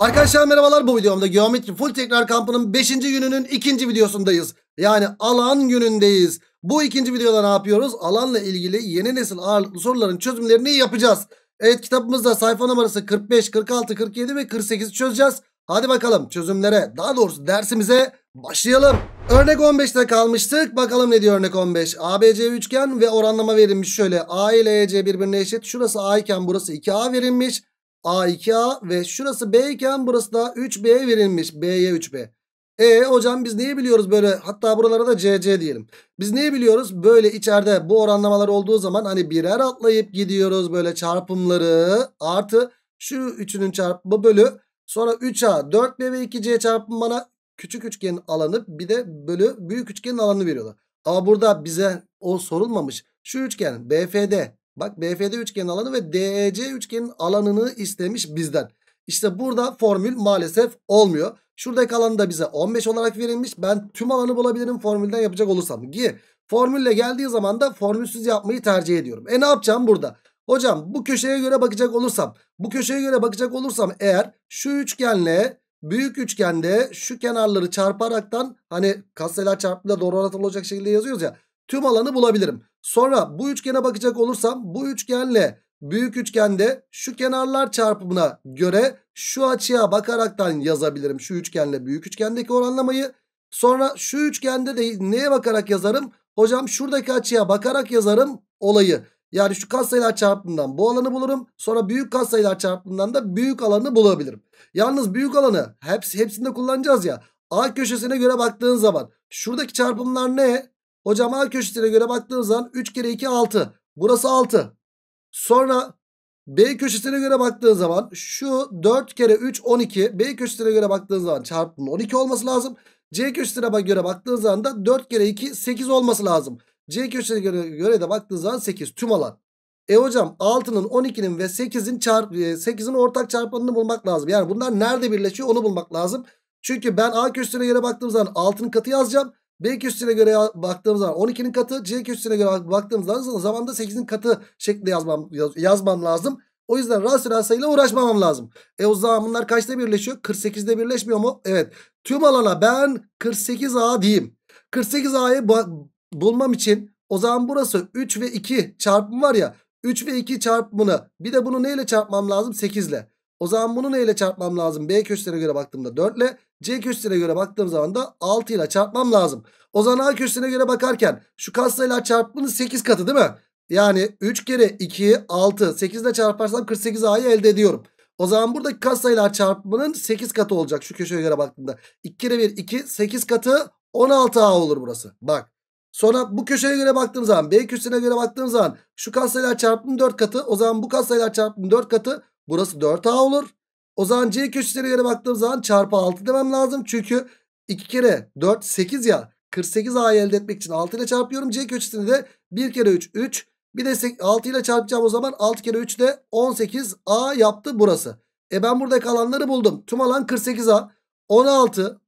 Arkadaşlar merhabalar bu videomda geometri full tekrar kampının 5. gününün 2. videosundayız. Yani alan günündeyiz. Bu ikinci videoda ne yapıyoruz? Alanla ilgili yeni nesil ağırlıklı soruların çözümlerini yapacağız. Evet kitabımızda sayfa numarası 45, 46, 47 ve 48'i çözeceğiz. Hadi bakalım çözümlere daha doğrusu dersimize başlayalım. Örnek 15'te kalmıştık. Bakalım ne diyor örnek 15. ABC üçgen ve oranlama verilmiş şöyle. A ile EC birbirine eşit. Şurası A iken burası 2A verilmiş. A2A ve şurası B iken burası da 3B verilmiş. B'ye 3B. E hocam biz neyi biliyoruz böyle hatta buralara da CC diyelim. Biz neyi biliyoruz? Böyle içeride bu oranlamalar olduğu zaman hani birer atlayıp gidiyoruz böyle çarpımları artı şu üçünün çarpımı bölü sonra 3A 4B ve 2C çarpımı bana küçük üçgenin alanı bir de bölü büyük üçgenin alanını veriyorlar. Ama burada bize o sorulmamış. Şu üçgen BFD Bak BFD üçgenin alanı ve DEC üçgenin alanını istemiş bizden. İşte burada formül maalesef olmuyor. Şuradaki alanı da bize 15 olarak verilmiş. Ben tüm alanı bulabilirim formülden yapacak olursam. Ki formülle geldiği zaman da formülsüz yapmayı tercih ediyorum. E ne yapacağım burada? Hocam bu köşeye göre bakacak olursam, bu köşeye göre bakacak olursam eğer şu üçgenle büyük üçgende şu kenarları çarparaktan hani kaseler çarpımıyla doğru orantılı olacak şekilde yazıyoruz ya tüm alanı bulabilirim. Sonra bu üçgene bakacak olursam bu üçgenle büyük üçgende şu kenarlar çarpımına göre şu açıya bakaraktan yazabilirim. Şu üçgenle büyük üçgendeki oranlamayı. Sonra şu üçgende de neye bakarak yazarım? Hocam şuradaki açıya bakarak yazarım olayı. Yani şu katsayılar çarpımından bu alanı bulurum. Sonra büyük katsayılar çarpımından da büyük alanı bulabilirim. Yalnız büyük alanı hepsi, hepsinde kullanacağız ya. A köşesine göre baktığın zaman şuradaki çarpımlar ne? Hocam A köşesine göre baktığınız zaman 3 kere 2 6. Burası 6. Sonra B köşesine göre baktığın zaman şu 4 kere 3 12. B köşesine göre baktığın zaman çarpımın 12 olması lazım. C köşesine göre baktığın zaman da 4 kere 2 8 olması lazım. C köşesine göre, göre de baktığın zaman 8 tüm alan. E hocam 6'nın 12'nin ve 8'in çarp 8'in e, ortak çarpanını bulmak lazım. Yani bunlar nerede birleşiyor onu bulmak lazım. Çünkü ben A köşesine göre baktığım zaman 6'nın katı yazacağım. B küsüne göre baktığımız zaman 12'nin katı C küsüne göre baktığımız zaman da 8'in katı şeklinde yazmam, yaz, yazmam lazım. O yüzden rasyonel sayıyla uğraşmamam lazım. E o zaman bunlar kaçta birleşiyor? 48'de birleşmiyor mu? Evet. Tüm alana ben 48A diyeyim. 48A'yı bulmam için o zaman burası 3 ve 2 çarpım var ya. 3 ve 2 çarpımını bir de bunu neyle çarpmam lazım? 8 ile. O zaman bunu neyle çarpmam lazım? B köşesine göre baktığımda 4 ile C köşesine göre baktığım zaman da 6 ile çarpmam lazım. O zaman A köşesine göre bakarken şu katsayılar çarpımının 8 katı değil mi? Yani 3 kere 2, 6, 8 ile çarparsam 48 A'yı elde ediyorum. O zaman buradaki katsayılar çarpımının 8 katı olacak şu köşeye göre baktığımda. 2 kere 1, 2, 8 katı 16 A olur burası. Bak. Sonra bu köşeye göre baktığım zaman B köşesine göre baktığım zaman şu katsayılar çarpımının 4 katı. O zaman bu katsayılar çarpımının 4 katı Burası 4A olur. O zaman C köşesine göre baktığım zaman çarpı 6 demem lazım. Çünkü 2 kere 4 8 ya. 48A'yı elde etmek için 6 ile çarpıyorum. C köşesini de 1 kere 3 3. Bir de 6 ile çarpacağım o zaman 6 kere 3 de 18A yaptı burası. E ben burada alanları buldum. Tüm alan 48A. 16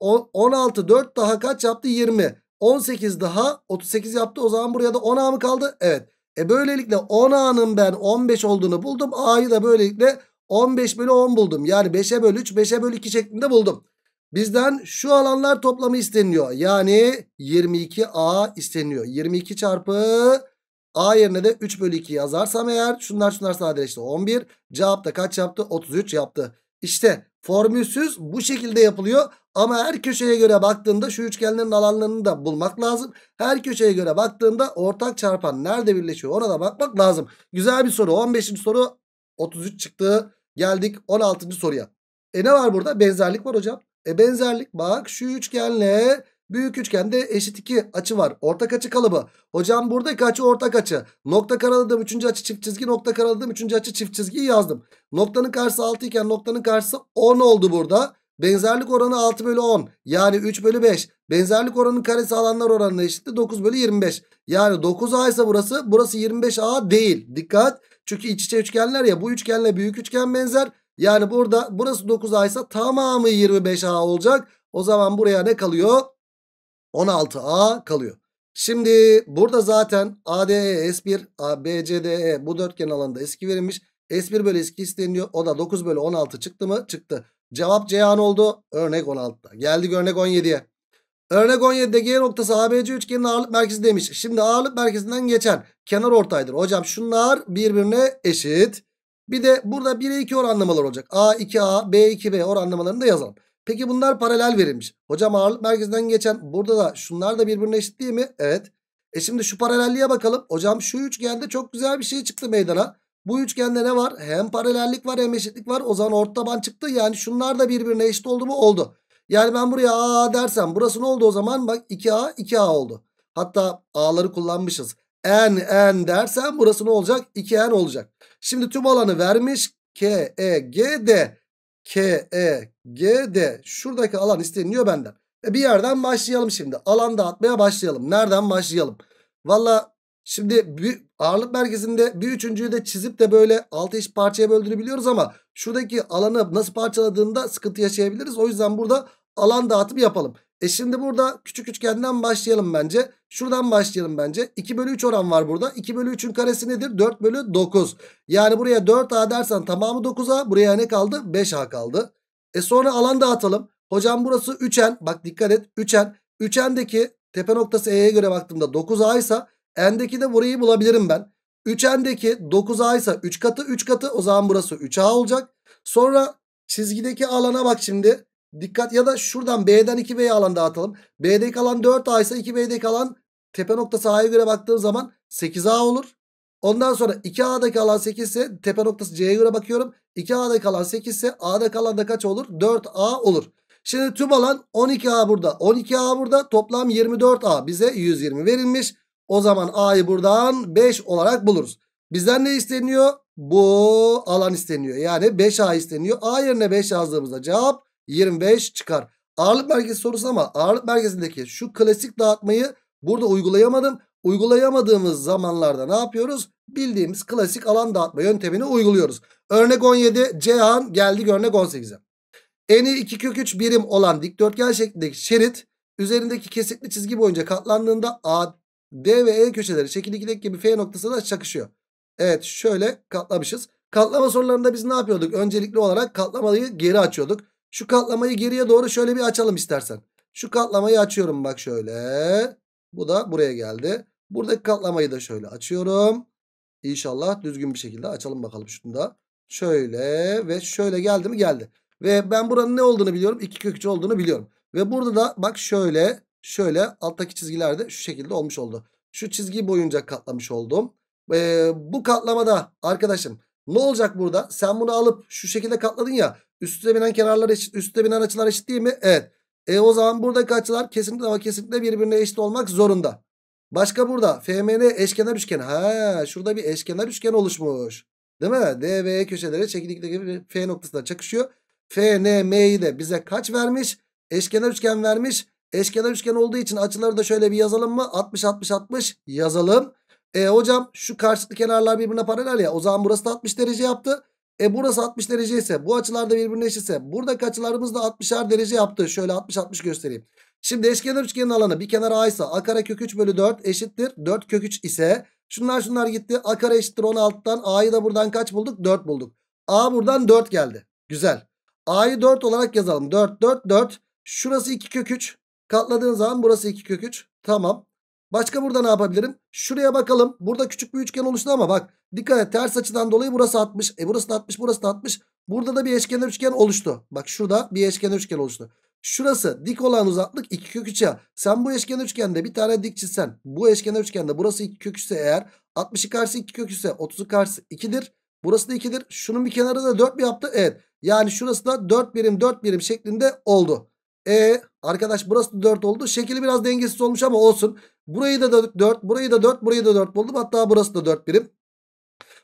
10, 16 4 daha kaç yaptı? 20. 18 daha 38 yaptı. O zaman buraya da 10A mı kaldı? Evet. E böylelikle 10A'nın ben 15 olduğunu buldum. A'yı da böylelikle 15 bölü 10 buldum. Yani 5'e bölü 3, 5'e bölü 2 şeklinde buldum. Bizden şu alanlar toplamı isteniyor. Yani 22A isteniyor. 22 çarpı A yerine de 3 bölü 2 yazarsam eğer şunlar şunlar sadeleşti. 11 cevap da kaç yaptı? 33 yaptı. İşte formülsüz bu şekilde yapılıyor. Ama her köşeye göre baktığında şu üçgenlerin alanlarını da bulmak lazım. Her köşeye göre baktığında ortak çarpan nerede birleşiyor ona da bakmak lazım. Güzel bir soru. 15. soru 33 çıktı. Geldik 16. soruya. E ne var burada? Benzerlik var hocam. E benzerlik bak şu üçgenle Büyük üçgende eşit iki açı var. Ortak açı kalıbı. Hocam buradaki açı ortak açı. Nokta karaladığım üçüncü açı çift çizgi. Nokta karaladığım üçüncü açı çift çizgiyi yazdım. Noktanın karşısı 6 iken noktanın karşısı 10 oldu burada. Benzerlik oranı 6 bölü 10. Yani 3 bölü 5. Benzerlik oranının karesi alanlar oranına eşitti. 9 bölü 25. Yani 9A ise burası. Burası 25A değil. Dikkat. Çünkü iç içe üçgenler ya. Bu üçgenle büyük üçgen benzer. Yani burada burası 9A ise tamamı 25A olacak. O zaman buraya ne kalıyor? 16A kalıyor. Şimdi burada zaten ADE, S1, ABCDE bu dörtgen alanında eski verilmiş. S1 bölü eski isteniyor. O da 9 bölü 16 çıktı mı? Çıktı. Cevap Cihan oldu. Örnek 16'da. Geldik örnek 17'ye. Örnek 17'de G noktası ABC üçgenin ağırlık merkezi demiş. Şimdi ağırlık merkezinden geçen kenar ortaydır. Hocam şunlar birbirine eşit. Bir de burada 1'e 2 oranlamalar olacak. A2A, B2B oranlamalarını da yazalım. Peki bunlar paralel verilmiş. Hocam ağırlık merkezinden geçen burada da şunlar da birbirine eşit değil mi? Evet. E şimdi şu paralelliğe bakalım. Hocam şu üçgende çok güzel bir şey çıktı meydana. Bu üçgende ne var? Hem paralellik var hem eşitlik var. O zaman orta taban çıktı. Yani şunlar da birbirine eşit oldu mu? Oldu. Yani ben buraya A dersem burası ne oldu o zaman? Bak 2A 2A oldu. Hatta A'ları kullanmışız. N N dersem burası ne olacak? 2N olacak. Şimdi tüm alanı vermiş. K, E, G, D. K, E, GD. Şuradaki alan isteniyor benden. E bir yerden başlayalım şimdi. Alan dağıtmaya başlayalım. Nereden başlayalım? Valla şimdi bir, ağırlık merkezinde bir üçüncüyü de çizip de böyle altı eş parçaya böldüğünü biliyoruz ama şuradaki alanı nasıl parçaladığında sıkıntı yaşayabiliriz. O yüzden burada alan dağıtımı yapalım. E şimdi burada küçük üçgenden başlayalım bence. Şuradan başlayalım bence. 2 bölü 3 oran var burada. 2 bölü 3'ün karesi nedir? 4 bölü 9. Yani buraya 4A dersen tamamı 9A. Buraya ne kaldı? 5A kaldı. E sonra alan dağıtalım. Hocam burası 3n. Bak dikkat et 3n. 3n'deki tepe noktası e'ye göre baktığımda 9a ise n'deki de burayı bulabilirim ben. 3n'deki 9a ise 3 katı 3 katı o zaman burası 3a olacak. Sonra çizgideki alana bak şimdi. Dikkat ya da şuradan B'den 2B'ye alan dağıtalım. B'deki alan 4A ise 2B'deki alan tepe noktası A'ya göre baktığım zaman 8A olur. Ondan sonra 2A'daki alan 8 ise tepe noktası C'ye göre bakıyorum. 2 ada kalan 8 ise A'da kalan da kaç olur? 4A olur. Şimdi tüm alan 12A burada. 12A burada. Toplam 24A bize 120 verilmiş. O zaman A'yı buradan 5 olarak buluruz. Bizden ne isteniyor? Bu alan isteniyor. Yani 5A isteniyor. A yerine 5 yazdığımızda cevap 25 çıkar. Ağırlık merkezi sorusu ama ağırlık merkezindeki şu klasik dağıtmayı burada uygulayamadım uygulayamadığımız zamanlarda ne yapıyoruz? Bildiğimiz klasik alan dağıtma yöntemini uyguluyoruz. Örnek 17 Cihan geldik örnek 18'e. Eni 2 kök 3 birim olan dikdörtgen şeklindeki şerit üzerindeki kesikli çizgi boyunca katlandığında A, D ve E köşeleri şekil 2'deki gibi F noktasına çakışıyor. Evet şöyle katlamışız. Katlama sorularında biz ne yapıyorduk? Öncelikli olarak katlamayı geri açıyorduk. Şu katlamayı geriye doğru şöyle bir açalım istersen. Şu katlamayı açıyorum bak şöyle. Bu da buraya geldi. Buradaki katlamayı da şöyle açıyorum. İnşallah düzgün bir şekilde açalım bakalım şunu da. Şöyle ve şöyle geldi mi geldi. Ve ben buranın ne olduğunu biliyorum. 2 kök 3 olduğunu biliyorum. Ve burada da bak şöyle şöyle alttaki çizgilerde şu şekilde olmuş oldu. Şu çizgi boyunca katlamış oldum. Ee, bu katlamada arkadaşım ne olacak burada? Sen bunu alıp şu şekilde katladın ya. Üstüne binen kenarlar eşit. Üstüne binen açılar eşit değil mi? Evet. E o zaman buradaki açılar kesinlikle ama kesinlikle birbirine eşit olmak zorunda. Başka burada FMN eşkenar üçgen. Ha şurada bir eşkenar üçgen oluşmuş. Değil mi? D ve E köşeleri çekirdekleri F noktasına çakışıyor. FNM'yi de bize kaç vermiş? Eşkenar üçgen vermiş. Eşkenar üçgen olduğu için açıları da şöyle bir yazalım mı? 60 60 60 yazalım. E hocam şu karşılıklı kenarlar birbirine paralel ya. O zaman burası da 60 derece yaptı. E burası 60 derece ise bu açılar da birbirine eşitse burada açılarımız da 60'ar derece yaptı. Şöyle 60 60 göstereyim. Şimdi eşkenar üçgenin alanı bir kenar A ise a kare kök 3 bölü 4 eşittir. 4 kök 3 ise şunlar şunlar gitti. A kare eşittir 16'dan a'yı da buradan kaç bulduk? 4 bulduk. A buradan 4 geldi. Güzel. A'yı 4 olarak yazalım. 4 4 4. Şurası 2 kök 3. Katladığın zaman burası 2 kök 3. Tamam. Başka burada ne yapabilirim? Şuraya bakalım. Burada küçük bir üçgen oluştu ama bak. Dikkat et ters açıdan dolayı burası 60. E burası da 60 burası da 60. Burada da bir eşkenar üçgen oluştu. Bak şurada bir eşkenar üçgen oluştu. Şurası dik olan uzaklık 2 kök 3'e. Sen bu eşkenar üçgende bir tane dik çizsen. Bu eşkenar üçgende burası 2 kök 3'se eğer 60'ı karşı 2 kök 3'se 30'u karşı 2'dir. Burası da 2'dir. Şunun bir kenarı da 4 mi yaptı? Evet. Yani şurası da 4 birim 4 birim şeklinde oldu. E arkadaş burası da 4 oldu. Şekili biraz dengesiz olmuş ama olsun. Burayı da 4, burayı da 4, burayı da 4 buldum. Hatta burası da 4 birim.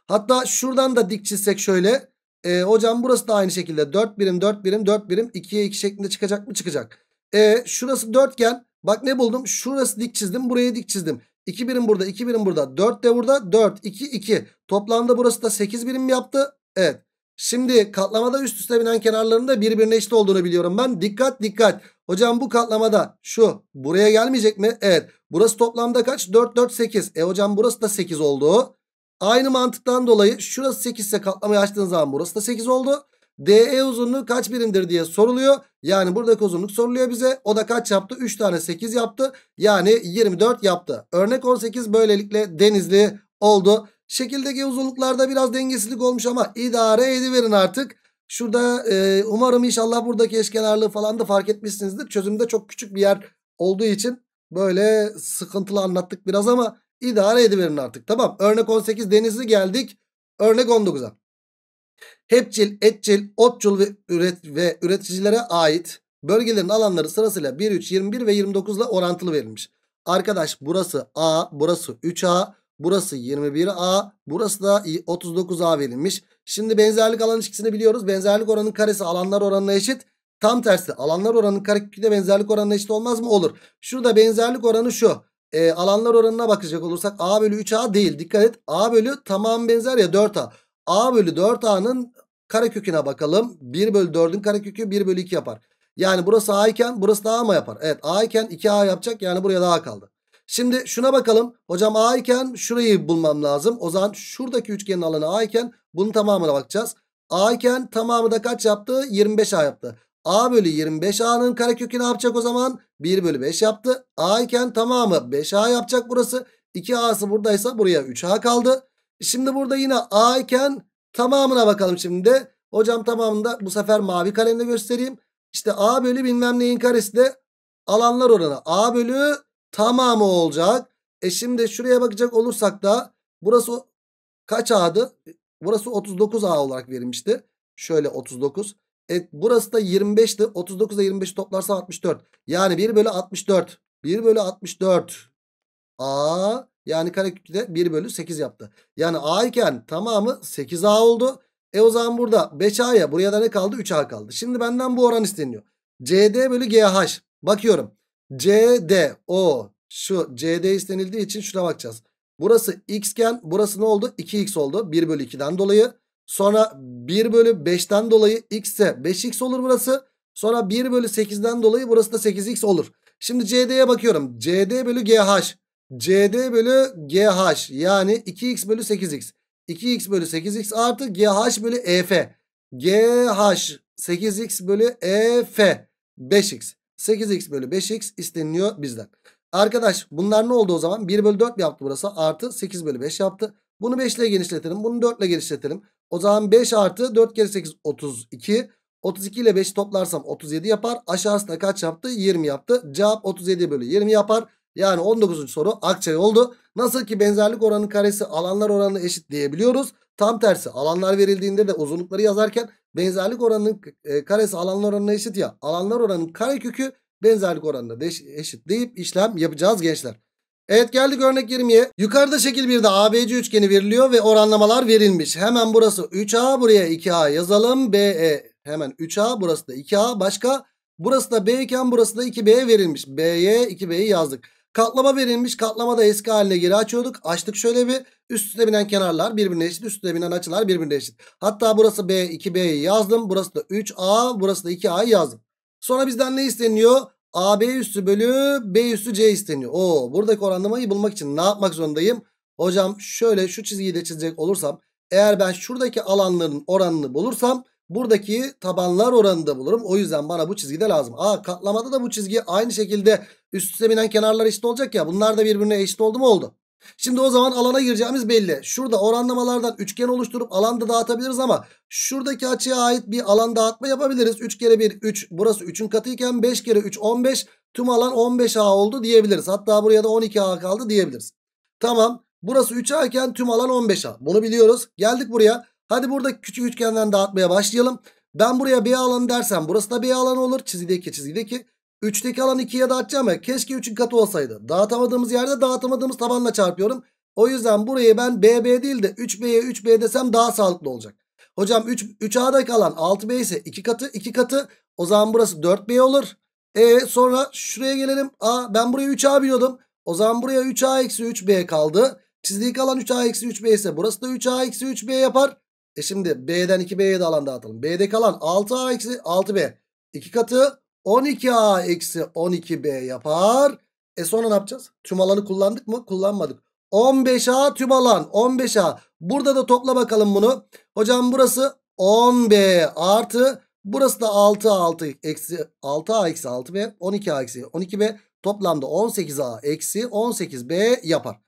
Hatta şuradan da dik çizsek şöyle. E, hocam burası da aynı şekilde 4 birim 4 birim 4 birim 2'ye 2 şeklinde çıkacak mı? Çıkacak. E, şurası dörtgen. Bak ne buldum? Şurası dik çizdim. Buraya dik çizdim. 2 birim burada 2 birim burada. 4 de burada 4 2 2. Toplamda burası da 8 birim yaptı. Evet. Şimdi katlamada üst üste binen kenarların da birbirine eşit olduğunu biliyorum ben. Dikkat dikkat. Hocam bu katlamada şu buraya gelmeyecek mi? Evet. Burası toplamda kaç? 4 4 8. E hocam burası da 8 oldu. Aynı mantıktan dolayı şurası 8 ise katlamayı açtığınız zaman burası da 8 oldu. DE uzunluğu kaç birimdir diye soruluyor. Yani buradaki uzunluk soruluyor bize. O da kaç yaptı? 3 tane 8 yaptı. Yani 24 yaptı. Örnek 18 böylelikle denizli oldu. Şekildeki uzunluklarda biraz dengesizlik olmuş ama idare ediverin artık. Şurada e, umarım inşallah buradaki eşkenarlığı falan da fark etmişsinizdir. Çözümde çok küçük bir yer olduğu için böyle sıkıntılı anlattık biraz ama İdare ediverin artık. Tamam. Örnek 18 denizli geldik. Örnek 19'a. Hepçil, etçil, otçul ve, üret ve üreticilere ait bölgelerin alanları sırasıyla 1, 3, 21 ve 29 ile orantılı verilmiş. Arkadaş burası A, burası 3A, burası 21A, burası da 39A verilmiş. Şimdi benzerlik alan ilişkisini biliyoruz. Benzerlik oranının karesi alanlar oranına eşit. Tam tersi alanlar oranının kareküpüyle benzerlik oranına eşit olmaz mı? Olur. Şurada benzerlik oranı şu e, alanlar oranına bakacak olursak A bölü 3A değil. Dikkat et A bölü tamam benzer ya 4A. A bölü 4A'nın kareköküne bakalım. 1 bölü 4'ün karekökü 1 bölü 2 yapar. Yani burası A iken burası da A mı yapar? Evet A iken 2A yapacak yani buraya da A kaldı. Şimdi şuna bakalım. Hocam A iken şurayı bulmam lazım. O zaman şuradaki üçgenin alanı A iken bunun tamamına bakacağız. A iken tamamı da kaç yaptı? 25A yaptı. A bölü 25 A'nın karekökü ne yapacak o zaman? 1 bölü 5 yaptı. A iken tamamı 5 A yapacak burası. 2 A'sı buradaysa buraya 3 A kaldı. Şimdi burada yine A iken tamamına bakalım şimdi. Hocam tamamında bu sefer mavi kalemle göstereyim. İşte A bölü bilmem neyin karesi de alanlar oranı. A bölü tamamı olacak. E şimdi şuraya bakacak olursak da burası kaç A'dı? Burası 39 A olarak verilmişti. Şöyle 39. E, burası da 25'ti. 39 ile 25 toplarsa 64. Yani 1 bölü 64. 1 bölü 64. A yani karekökte 1 bölü 8 yaptı. Yani A iken tamamı 8A oldu. E o zaman burada 5A'ya buraya da ne kaldı? 3A kaldı. Şimdi benden bu oran isteniyor. CD bölü GH. Bakıyorum. CD o şu CD istenildiği için şuna bakacağız. Burası x iken burası ne oldu? 2x oldu. 1 bölü 2'den dolayı. Sonra 1 bölü 5'ten dolayı x ise 5x olur burası. Sonra 1 bölü 8'den dolayı burası da 8x olur. Şimdi CD'ye bakıyorum. CD bölü GH. CD bölü GH yani 2x bölü 8x. 2x bölü 8x artı GH bölü EF. GH 8x bölü EF 5x. 8x bölü 5x isteniliyor bizden. Arkadaş bunlar ne oldu o zaman? 1 bölü 4 yaptı burası artı 8 bölü 5 yaptı. Bunu 5 ile genişletelim. Bunu 4 ile genişletelim. O zaman 5 artı 4 kere 8 32. 32 ile 5'i toplarsam 37 yapar. Aşağısı da kaç yaptı? 20 yaptı. Cevap 37 bölü 20 yapar. Yani 19. soru akçay oldu. Nasıl ki benzerlik oranı karesi alanlar oranı eşit diyebiliyoruz. Tam tersi alanlar verildiğinde de uzunlukları yazarken benzerlik oranının e, karesi alanlar oranına eşit ya. Alanlar oranının karekökü benzerlik oranına eşit deyip işlem yapacağız gençler. Evet geldik örnek 20'ye. Yukarıda şekil 1'de ABC üçgeni veriliyor ve oranlamalar verilmiş. Hemen burası 3A buraya 2A yazalım. BE hemen 3A burası da 2A başka. Burası da B iken burası da 2B verilmiş. B'ye 2B'yi yazdık. Katlama verilmiş. Katlama da eski haline geri açıyorduk. Açtık şöyle bir. Üst üste binen kenarlar birbirine eşit. Üst üste binen açılar birbirine eşit. Hatta burası B, 2B'yi yazdım. Burası da 3A, burası da 2A'yı yazdım. Sonra bizden ne isteniyor? AB üssü bölü B üstü C isteniyor. Oo, buradaki oranlamayı bulmak için ne yapmak zorundayım? Hocam şöyle şu çizgiyi de çizecek olursam eğer ben şuradaki alanların oranını bulursam buradaki tabanlar oranını da bulurum. O yüzden bana bu çizgi de lazım. Aa katlamada da bu çizgi aynı şekilde üst üste binen kenarlar eşit olacak ya. Bunlar da birbirine eşit oldu mu oldu? Şimdi o zaman alana gireceğimiz belli. Şurada oranlamalardan üçgen oluşturup alanda dağıtabiliriz ama şuradaki açıya ait bir alan dağıtma yapabiliriz. 3 kere 1 3 burası 3'ün katıyken 5 kere 3 15 tüm alan 15A oldu diyebiliriz. Hatta buraya da 12A kaldı diyebiliriz. Tamam burası 3A iken tüm alan 15A bunu biliyoruz. Geldik buraya hadi burada küçük üçgenden dağıtmaya başlayalım. Ben buraya B alanı dersem burası da B alanı olur çizgideki çizgideki. 3'teki alan 2'ye dağıtacağım ya. Keşke 3'ün katı olsaydı. Dağıtamadığımız yerde dağıtamadığımız tabanla çarpıyorum. O yüzden burayı ben BB değil de 3B'ye 3B desem daha sağlıklı olacak. Hocam 3, 3A'da kalan 6B ise 2 katı 2 katı. O zaman burası 4B olur. E sonra şuraya gelelim. A ben buraya 3A biliyordum. O zaman buraya 3A eksi 3B kaldı. Çizdiği kalan 3A eksi 3B ise burası da 3A eksi 3B yapar. E şimdi B'den 2B'ye de alan dağıtalım. B'de kalan 6A eksi 6B. 2 katı 12A eksi 12B yapar. E sonra ne yapacağız? Tüm alanı kullandık mı? Kullanmadık. 15A tüm alan 15A. Burada da topla bakalım bunu. Hocam burası 10B artı burası da 6A eksi 6A eksi 6B 12A eksi 12B toplamda 18A eksi 18B yapar.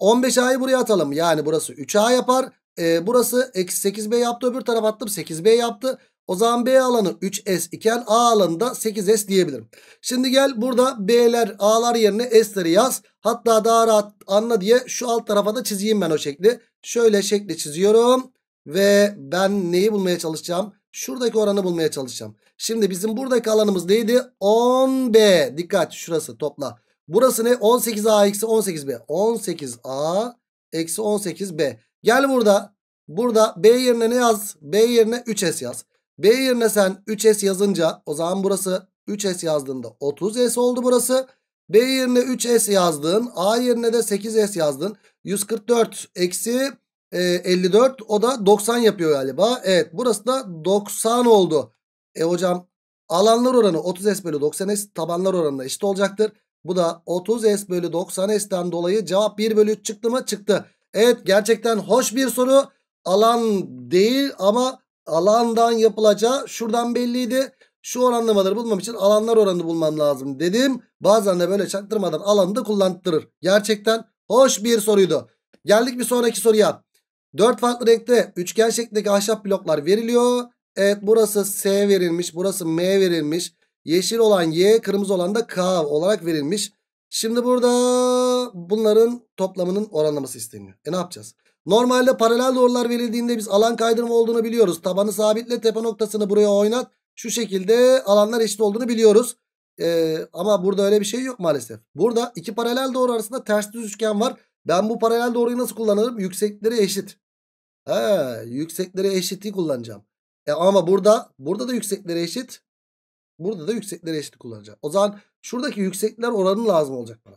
15A'yı buraya atalım. Yani burası 3A yapar. E, burası eksi 8B yaptı. Öbür taraf attım 8B yaptı. O zaman B alanı 3S iken A alanı da 8S diyebilirim. Şimdi gel burada B'ler A'lar yerine S'leri yaz. Hatta daha rahat anla diye şu alt tarafa da çizeyim ben o şekli. Şöyle şekli çiziyorum. Ve ben neyi bulmaya çalışacağım? Şuradaki oranı bulmaya çalışacağım. Şimdi bizim buradaki alanımız neydi? 10B. Dikkat şurası topla. Burası ne? 18A eksi 18B. 18A eksi 18B. Gel burada. Burada B yerine ne yaz? B yerine 3S yaz. B yerine sen 3S yazınca o zaman burası 3S yazdığında 30S oldu burası. B yerine 3S yazdın. A yerine de 8S yazdın. 144 eksi 54 e, o da 90 yapıyor galiba. Evet burası da 90 oldu. E hocam alanlar oranı 30S bölü 90S tabanlar oranına eşit olacaktır. Bu da 30S bölü 90S'ten dolayı cevap 1 bölü 3 çıktı mı? Çıktı. Evet gerçekten hoş bir soru. Alan değil ama alandan yapılacağı şuradan belliydi. Şu oranlamaları bulmam için alanlar oranını bulmam lazım dedim. Bazen de böyle çaktırmadan alanı da kullandırır. Gerçekten hoş bir soruydu. Geldik bir sonraki soruya. 4 farklı renkte üçgen şeklindeki ahşap bloklar veriliyor. Evet burası S verilmiş. Burası M verilmiş. Yeşil olan Y kırmızı olan da K olarak verilmiş. Şimdi burada bunların toplamının oranlaması isteniyor. E ne yapacağız? Normalde paralel doğrular verildiğinde biz alan kaydırma olduğunu biliyoruz. Tabanı sabitle tepe noktasını buraya oynat. Şu şekilde alanlar eşit olduğunu biliyoruz. Ee, ama burada öyle bir şey yok maalesef. Burada iki paralel doğru arasında ters düz üçgen var. Ben bu paralel doğruyu nasıl kullanırım? Yüksekleri eşit. He, yüksekleri eşitliği kullanacağım. E ama burada burada da yüksekleri eşit. Burada da yüksekleri eşit kullanacağım. O zaman şuradaki yüksekler oranı lazım olacak bana.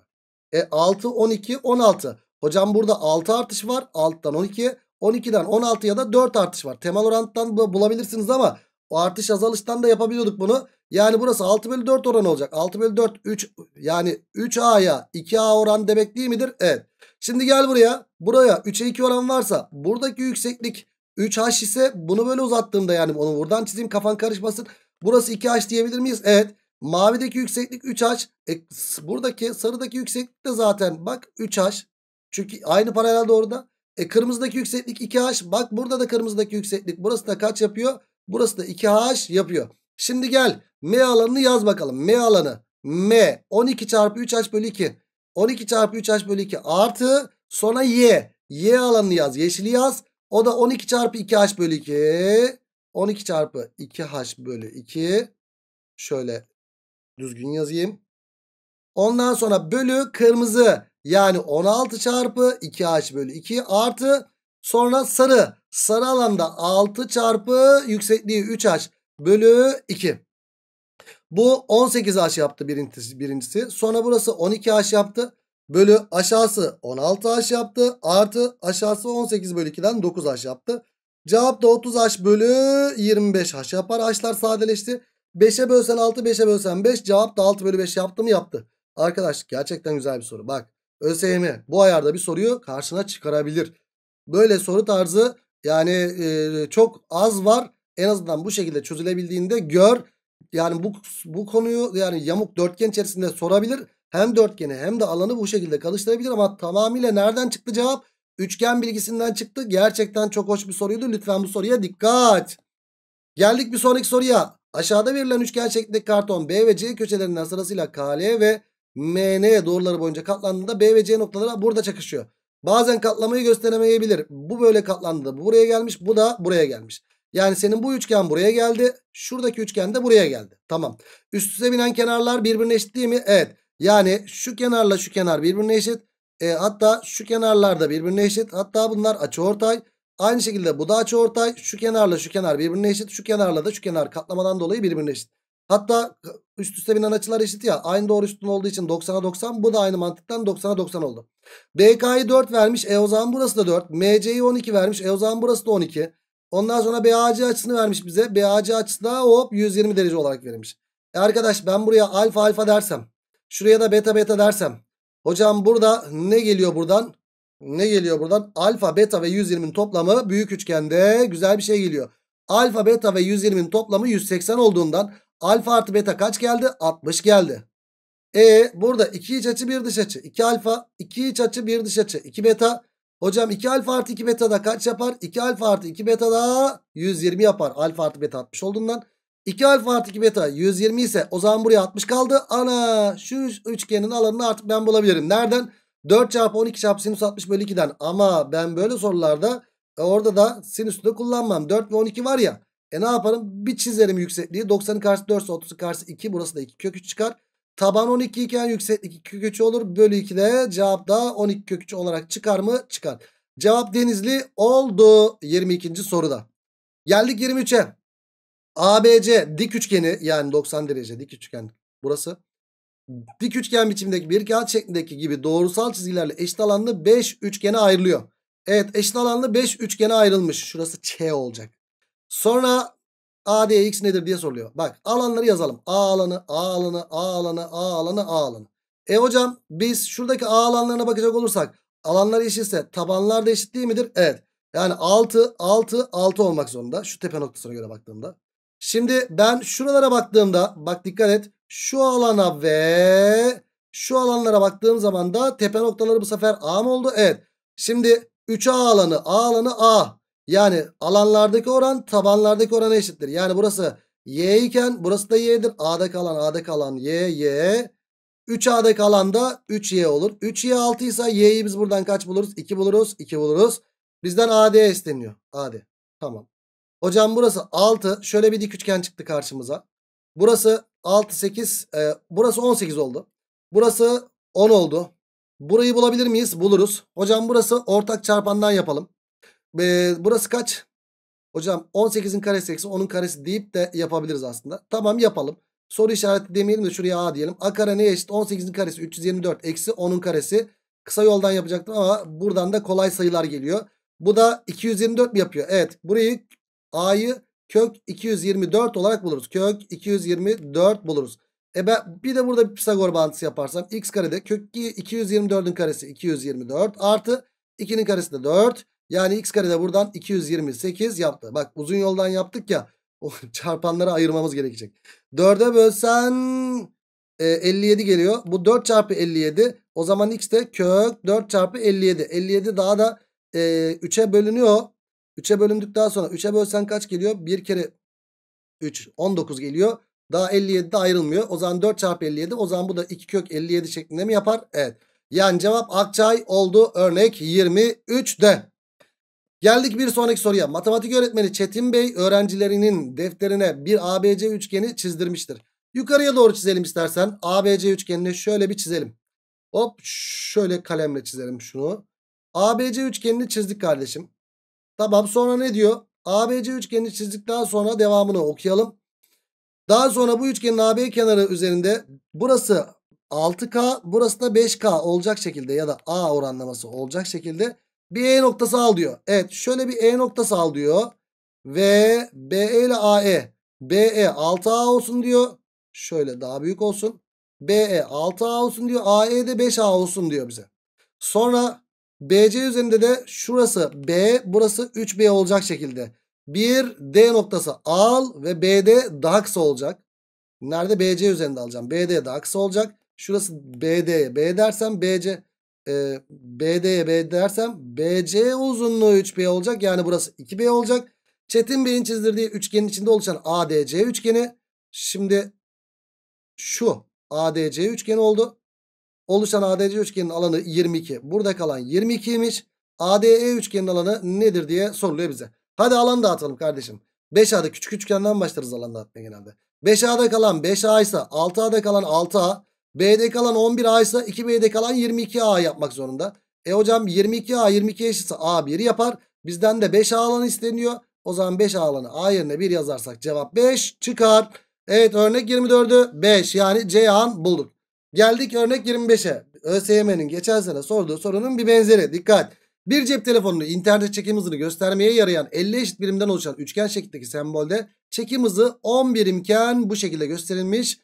E 6, 12, 16. Hocam burada 6 artış var. Alttan 12. 12'den 16 ya da 4 artış var. Temel oranttan bulabilirsiniz ama o artış azalıştan da yapabiliyorduk bunu. Yani burası 6 bölü 4 oran olacak. 6 bölü 4 3 yani 3A'ya 2A oran demek değil midir? Evet. Şimdi gel buraya. Buraya 3'e 2 oran varsa buradaki yükseklik 3H ise bunu böyle uzattığımda yani onu buradan çizeyim kafan karışmasın. Burası 2H diyebilir miyiz? Evet. Mavideki yükseklik 3H. E, buradaki sarıdaki yükseklik de zaten bak 3H. Çünkü aynı paralelde orada. E kırmızıdaki yükseklik 2H. Bak burada da kırmızıdaki yükseklik. Burası da kaç yapıyor? Burası da 2H yapıyor. Şimdi gel M alanını yaz bakalım. M alanı. M 12 çarpı 3H bölü 2. 12 çarpı 3H bölü 2 artı sonra Y. Y alanını yaz. Yeşili yaz. O da 12 çarpı 2H bölü 2. 12 çarpı 2H bölü 2. Şöyle düzgün yazayım. Ondan sonra bölü kırmızı. Yani 16 çarpı 2H bölü 2 artı sonra sarı. Sarı alanda 6 çarpı yüksekliği 3H bölü 2. Bu 18H yaptı birincisi. birincisi. Sonra burası 12H yaptı. Bölü aşağısı 16H yaptı. Artı aşağısı 18 bölü 2'den 9H yaptı. Cevap da 30H bölü 25H yapar. H'lar sadeleşti. 5'e bölsen 6, 5'e bölsen 5. Cevap da 6 bölü 5 yaptı mı yaptı. Arkadaş gerçekten güzel bir soru. Bak ÖSYM bu ayarda bir soruyu karşına çıkarabilir. Böyle soru tarzı yani e, çok az var. En azından bu şekilde çözülebildiğinde gör. Yani bu bu konuyu yani yamuk dörtgen içerisinde sorabilir. Hem dörtgeni hem de alanı bu şekilde karıştırabilir ama tamamıyla nereden çıktı cevap? Üçgen bilgisinden çıktı. Gerçekten çok hoş bir soruydu. Lütfen bu soruya dikkat. Geldik bir sonraki soruya. Aşağıda verilen üçgen şeklindeki karton B ve C köşelerinden sırasıyla KL ve MN doğruları boyunca katlandığında B ve C noktaları burada çakışıyor. Bazen katlamayı gösteremeyebilir. Bu böyle katlandığında buraya gelmiş bu da buraya gelmiş. Yani senin bu üçgen buraya geldi. Şuradaki üçgen de buraya geldi. Tamam. Üst üste binen kenarlar birbirine eşit değil mi? Evet. Yani şu kenarla şu kenar birbirine eşit. E, hatta şu kenarlar da birbirine eşit. Hatta bunlar açıortay. Aynı şekilde bu da açıortay. Şu kenarla şu kenar birbirine eşit. Şu kenarla da şu kenar katlamadan dolayı birbirine eşit. Hatta üst üste binen açılar eşit ya. Aynı doğru üstün olduğu için 90'a 90. Bu da aynı mantıktan 90'a 90 oldu. BK'yı 4 vermiş. E o zaman burası da 4. MC'yi 12 vermiş. E o zaman burası da 12. Ondan sonra BAC açısını vermiş bize. BAC açısı da hop 120 derece olarak verilmiş. E arkadaş ben buraya alfa alfa dersem. Şuraya da beta beta dersem. Hocam burada ne geliyor buradan? Ne geliyor buradan? Alfa, beta ve 120'nin toplamı büyük üçgende güzel bir şey geliyor. Alfa, beta ve 120'nin toplamı 180 olduğundan Alfa artı beta kaç geldi? 60 geldi. E burada 2 iç açı 1 dış açı. 2 alfa 2 iç açı 1 dış açı. 2 beta. Hocam 2 alfa artı 2 beta da kaç yapar? 2 alfa artı 2 beta da 120 yapar. Alfa artı beta 60 olduğundan. 2 alfa artı 2 beta 120 ise o zaman buraya 60 kaldı. Ana şu üçgenin alanını artık ben bulabilirim. Nereden? 4 çarpı 12 çarpı sinüs 60 bölü 2'den. Ama ben böyle sorularda e, orada da sinüsünü kullanmam. 4 ve 12 var ya. E ne yaparım? Bir çizerim yüksekliği. 90'ın karşısı 4 30'un karşısı 2. Burası da 2 kökü çıkar. Taban 12 iken yükseklik 2 kökü olur. Bölü 2 de cevap da 12 kök kökü olarak çıkar mı? Çıkar. Cevap Denizli oldu 22. soruda. Geldik 23'e. ABC dik üçgeni yani 90 derece dik üçgen burası. Dik üçgen biçimindeki bir kağıt şeklindeki gibi doğrusal çizgilerle eşit alanlı 5 üçgene ayrılıyor. Evet eşit alanlı 5 üçgene ayrılmış. Şurası Ç olacak. Sonra ADX nedir diye soruluyor. Bak alanları yazalım. A alanı, A alanı, A alanı, A alanı, A alanı. E hocam biz şuradaki A alanlarına bakacak olursak alanlar eşitse tabanlar da eşit değil midir? Evet. Yani 6, 6, 6 olmak zorunda. Şu tepe noktasına göre baktığımda. Şimdi ben şuralara baktığımda bak dikkat et. Şu alana ve şu alanlara baktığım zaman da tepe noktaları bu sefer A mı oldu? Evet. Şimdi 3A alanı, A alanı A. Yani alanlardaki oran tabanlardaki orana eşittir. Yani burası y iken burası da y'dir. A'da kalan A'da kalan y y. 3A'da kalan da 3y olur. 3y 6 ise y'yi biz buradan kaç buluruz? 2 buluruz. 2 buluruz. Bizden AD isteniyor. AD. Tamam. Hocam burası 6. Şöyle bir dik üçgen çıktı karşımıza. Burası 6 8. E, burası 18 oldu. Burası 10 oldu. Burayı bulabilir miyiz? Buluruz. Hocam burası ortak çarpandan yapalım e, burası kaç? Hocam 18'in karesi eksi 10'un karesi deyip de yapabiliriz aslında. Tamam yapalım. Soru işareti demeyelim de şuraya A diyelim. A kare neye eşit? 18'in karesi 324 eksi 10'un karesi. Kısa yoldan yapacaktım ama buradan da kolay sayılar geliyor. Bu da 224 mi yapıyor? Evet burayı A'yı kök 224 olarak buluruz. Kök 224 buluruz. E ben bir de burada bir Pisagor bağıntısı yaparsam x karede kök 224'ün karesi 224 artı 2'nin karesi de 4 yani x kare de buradan 228 yaptı. Bak uzun yoldan yaptık ya. O çarpanları ayırmamız gerekecek. 4'e bölsen e, 57 geliyor. Bu 4 çarpı 57. O zaman x de kök 4 çarpı 57. 57 daha da e, 3'e bölünüyor. 3'e bölündükten sonra 3'e bölsen kaç geliyor? 1 kere 3 19 geliyor. Daha 57 de ayrılmıyor. O zaman 4 çarpı 57. O zaman bu da 2 kök 57 şeklinde mi yapar? Evet. Yani cevap Akçay oldu. Örnek 23'de. Geldik bir sonraki soruya. Matematik öğretmeni Çetin Bey öğrencilerinin defterine bir ABC üçgeni çizdirmiştir. Yukarıya doğru çizelim istersen. ABC üçgenini şöyle bir çizelim. Hop şöyle kalemle çizelim şunu. ABC üçgenini çizdik kardeşim. Tamam sonra ne diyor? ABC üçgenini çizdikten sonra devamını okuyalım. Daha sonra bu üçgenin AB kenarı üzerinde burası 6K burası da 5K olacak şekilde ya da A oranlaması olacak şekilde bir E noktası al diyor. Evet şöyle bir E noktası al diyor. Ve BE ile AE. BE 6A olsun diyor. Şöyle daha büyük olsun. BE 6A olsun diyor. AE de 5A olsun diyor bize. Sonra BC üzerinde de şurası B burası 3B olacak şekilde. Bir D noktası al ve BD daha kısa olacak. Nerede? BC üzerinde alacağım. BD daha kısa olacak. Şurası BD'ye. B dersem BC e, ee, BD'ye B dersem BC uzunluğu 3B olacak. Yani burası 2B olacak. Çetin Bey'in çizdirdiği üçgenin içinde oluşan ADC üçgeni. Şimdi şu ADC üçgeni oldu. Oluşan ADC üçgenin alanı 22. Burada kalan 22'ymiş. ADE üçgenin alanı nedir diye soruluyor bize. Hadi alan dağıtalım kardeşim. 5A'da küçük üçgenden başlarız alan dağıtmaya genelde. 5A'da kalan 5A ise 6A'da kalan 6A. B'de kalan 11A ise 2B'de kalan 22A yapmak zorunda. E hocam 22A 22 eşitse A1 yapar. Bizden de 5A alanı isteniyor. O zaman 5A alanı A yerine 1 yazarsak cevap 5 çıkar. Evet örnek 24'ü 5 yani C an bulduk. Geldik örnek 25'e. ÖSYM'nin geçen sene sorduğu sorunun bir benzeri. Dikkat. Bir cep telefonunu internet çekim hızını göstermeye yarayan 50 eşit birimden oluşan üçgen şeklindeki sembolde çekim hızı 10 birimken bu şekilde gösterilmiş.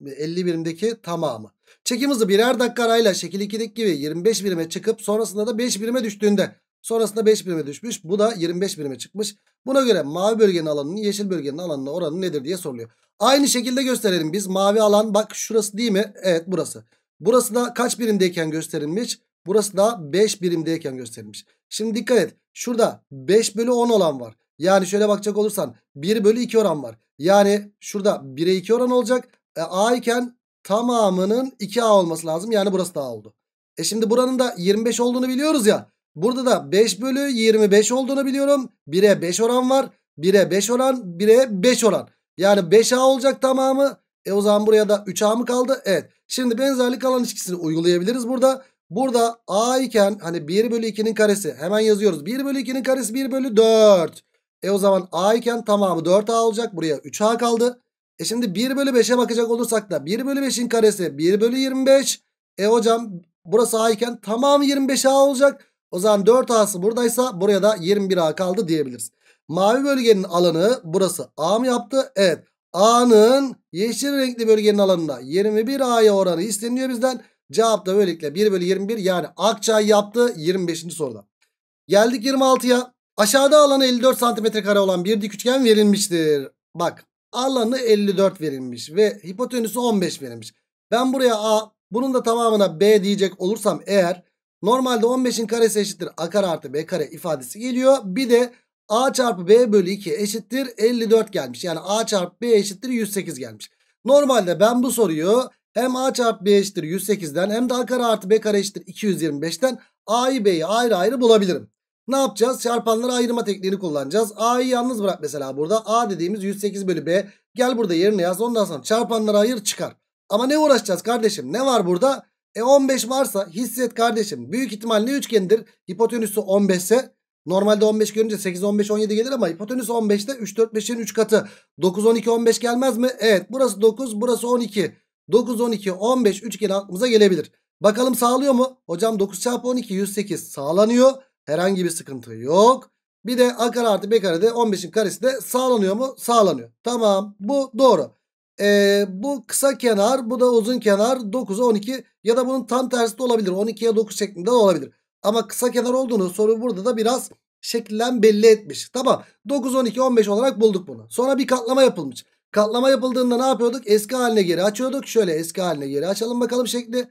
50 birimdeki tamamı. Çekim hızı birer dakika arayla şekil 2'deki gibi 25 birime çıkıp sonrasında da 5 birime düştüğünde sonrasında 5 birime düşmüş. Bu da 25 birime çıkmış. Buna göre mavi bölgenin alanının yeşil bölgenin alanına oranı nedir diye soruluyor. Aynı şekilde gösterelim biz. Mavi alan bak şurası değil mi? Evet burası. Burası da kaç birimdeyken gösterilmiş? Burası da 5 birimdeyken gösterilmiş. Şimdi dikkat et. Şurada 5 bölü 10 olan var. Yani şöyle bakacak olursan 1 bölü 2 oran var. Yani şurada 1'e 2 oran olacak e, A iken tamamının 2A olması lazım. Yani burası da A oldu. E şimdi buranın da 25 olduğunu biliyoruz ya. Burada da 5 bölü 25 olduğunu biliyorum. 1'e 5 oran var. 1'e 5 oran 1'e 5 oran. Yani 5A olacak tamamı. E o zaman buraya da 3A mı kaldı? Evet. Şimdi benzerlik alan ilişkisini uygulayabiliriz burada. Burada A iken hani 1 bölü 2'nin karesi hemen yazıyoruz. 1 bölü 2'nin karesi 1 bölü 4. E o zaman A iken tamamı 4A olacak. Buraya 3A kaldı. E şimdi 1 bölü 5'e bakacak olursak da 1 bölü 5'in karesi 1 bölü 25. E hocam burası A iken tamamı 25A olacak. O zaman 4A'sı buradaysa buraya da 21A kaldı diyebiliriz. Mavi bölgenin alanı burası A mı yaptı? Evet. A'nın yeşil renkli bölgenin alanına 21A'ya oranı isteniyor bizden. Cevap da böylelikle 1 bölü 21 yani Akçay yaptı 25. soruda. Geldik 26'ya. Aşağıda alanı 54 cm kare olan bir dik üçgen verilmiştir. Bak Alanı 54 verilmiş ve hipotenüsü 15 verilmiş. Ben buraya A bunun da tamamına B diyecek olursam eğer normalde 15'in karesi eşittir A kare artı B kare ifadesi geliyor. Bir de A çarpı B bölü 2 eşittir 54 gelmiş. Yani A çarpı B eşittir 108 gelmiş. Normalde ben bu soruyu hem A çarpı B eşittir 108'den hem de A kare artı B kare eşittir 225'ten A'yı B'yi ayrı ayrı bulabilirim. Ne yapacağız? Çarpanları ayırma tekniğini kullanacağız. A'yı yalnız bırak mesela burada. A dediğimiz 108 bölü B. Gel burada yerine yaz. Ondan sonra çarpanları ayır çıkar. Ama ne uğraşacağız kardeşim? Ne var burada? E 15 varsa hisset kardeşim. Büyük ihtimalle üçgendir. Hipotenüsü 15 ise normalde 15 görünce 8, 15, 17 gelir ama hipotenüs 15'te 3, 4, 5'in 3 katı. 9, 12, 15 gelmez mi? Evet burası 9 burası 12. 9, 12, 15 üçgeni aklımıza gelebilir. Bakalım sağlıyor mu? Hocam 9 çarpı 12 108 sağlanıyor. Herhangi bir sıkıntı yok. Bir de a kare artı b karede 15'in karesi de sağlanıyor mu? Sağlanıyor. Tamam bu doğru. Ee, bu kısa kenar bu da uzun kenar 9'a 12 ya da bunun tam tersi de olabilir. 12'ye 9 şeklinde de olabilir. Ama kısa kenar olduğunu soru burada da biraz şekillen belli etmiş. Tamam 9, 12, 15 olarak bulduk bunu. Sonra bir katlama yapılmış. Katlama yapıldığında ne yapıyorduk? Eski haline geri açıyorduk. Şöyle eski haline geri açalım bakalım şekli.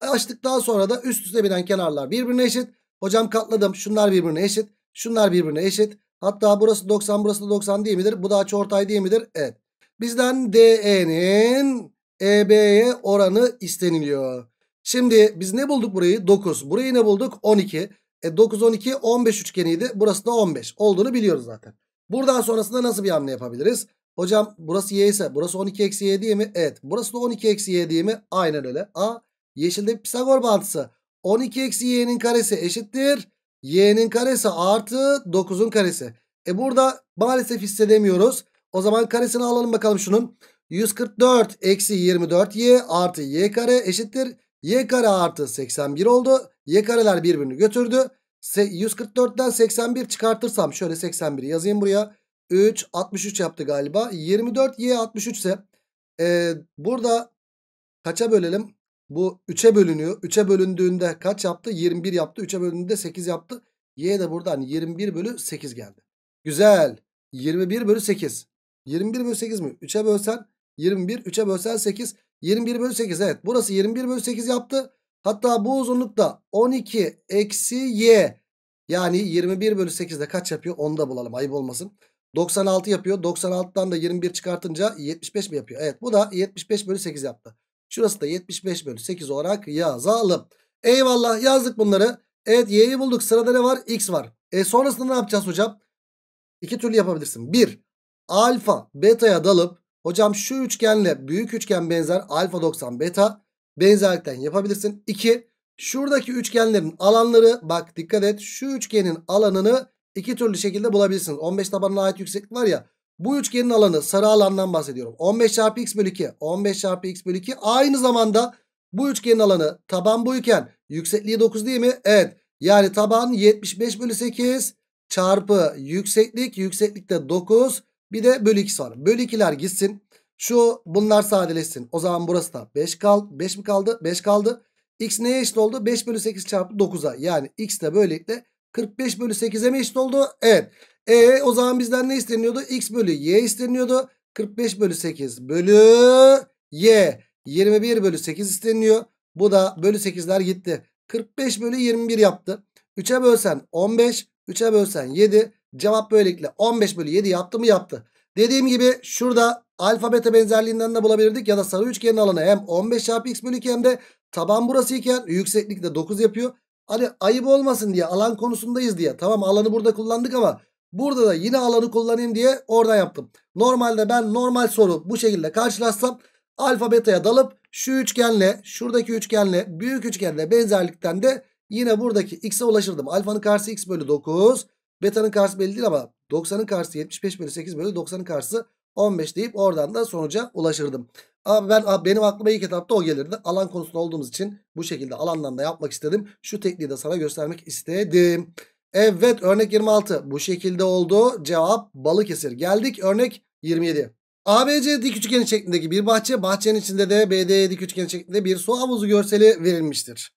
Açtıktan sonra da üst üste binen kenarlar birbirine eşit. Hocam katladım. Şunlar birbirine eşit. Şunlar birbirine eşit. Hatta burası 90 burası da 90 değil midir? Bu da açıortay değil midir? Evet. Bizden DE'nin EB'ye oranı isteniliyor. Şimdi biz ne bulduk burayı? 9. Burayı ne bulduk? 12. E 9 12 15 üçgeniydi. Burası da 15 olduğunu biliyoruz zaten. Buradan sonrasında nasıl bir hamle yapabiliriz? Hocam burası y ise burası 12 eksi y değil mi? Evet. Burası da 12 eksi y değil mi? Aynen öyle. A yeşilde Pisagor bağıntısı. 12 eksi y'nin karesi eşittir. y'nin karesi artı 9'un karesi. E burada maalesef hissedemiyoruz. O zaman karesini alalım bakalım şunun. 144 eksi 24y artı y kare eşittir. y kare artı 81 oldu. y kareler birbirini götürdü. 144'ten 81 çıkartırsam şöyle 81 yazayım buraya. 3 63 yaptı galiba. 24 y 63 ise e, burada kaça bölelim? Bu 3'e bölünüyor. 3'e bölündüğünde kaç yaptı? 21 yaptı. 3'e bölündüğünde 8 yaptı. Y de buradan hani 21 bölü 8 geldi. Güzel. 21 bölü 8. 21 bölü 8 mi? 3'e bölsen 21. 3'e bölsen 8. 21 bölü 8 evet. Burası 21 bölü 8 yaptı. Hatta bu uzunluk da 12 eksi y. Yani 21 bölü 8 de kaç yapıyor? Onu da bulalım ayıp olmasın. 96 yapıyor. 96'dan da 21 çıkartınca 75 mi yapıyor? Evet bu da 75 bölü 8 yaptı. Şurası da 75 bölü 8 olarak yazalım. Eyvallah yazdık bunları. Evet y'yi bulduk. Sırada ne var? X var. E sonrasında ne yapacağız hocam? İki türlü yapabilirsin. Bir, alfa beta'ya dalıp hocam şu üçgenle büyük üçgen benzer alfa 90 beta benzerlikten yapabilirsin. İki, şuradaki üçgenlerin alanları bak dikkat et şu üçgenin alanını iki türlü şekilde bulabilirsin. 15 tabanına ait yükseklik var ya bu üçgenin alanı sarı alandan bahsediyorum. 15 çarpı x bölü 2. 15 çarpı x bölü 2. Aynı zamanda bu üçgenin alanı taban boyuken yüksekliği 9 değil mi? Evet. Yani taban 75 bölü 8 çarpı yükseklik. Yükseklikte 9 bir de bölü 2 var. Bölü 2'ler gitsin. Şu bunlar sadeleşsin. O zaman burası da 5 kal 5 mi kaldı? 5 kaldı. X neye eşit oldu? 5 bölü 8 çarpı 9'a. Yani x de böylelikle 45 bölü 8'e mi eşit oldu? Evet. E o zaman bizden ne isteniyordu? X bölü Y isteniyordu. 45 bölü 8 bölü Y. 21 bölü 8 isteniyor. Bu da bölü 8'ler gitti. 45 bölü 21 yaptı. 3'e bölsen 15. 3'e bölsen 7. Cevap böylelikle 15 bölü 7 yaptı mı yaptı. Dediğim gibi şurada alfabete benzerliğinden de bulabilirdik. Ya da sarı üçgenin alanı hem 15 çarpı x bölü 2 hem de taban burası iken yükseklik de 9 yapıyor. Hani ayıp olmasın diye alan konusundayız diye. Tamam alanı burada kullandık ama Burada da yine alanı kullanayım diye orada yaptım. Normalde ben normal soru bu şekilde karşılaşsam alfa beta'ya dalıp şu üçgenle şuradaki üçgenle büyük üçgenle benzerlikten de yine buradaki x'e ulaşırdım. Alfanın karşısı x bölü 9. Beta'nın karşısı belli değil ama 90'ın karşısı 75 bölü 8 bölü 90'ın karşısı 15 deyip oradan da sonuca ulaşırdım. Ama ben abi benim aklıma ilk etapta o gelirdi. Alan konusunda olduğumuz için bu şekilde alandan da yapmak istedim. Şu tekniği de sana göstermek istedim. Evet örnek 26 bu şekilde oldu. Cevap Balıkesir. Geldik örnek 27. ABC dik üçgeni şeklindeki bir bahçe, bahçenin içinde de BD dik üçgeni şeklinde bir su havuzu görseli verilmiştir.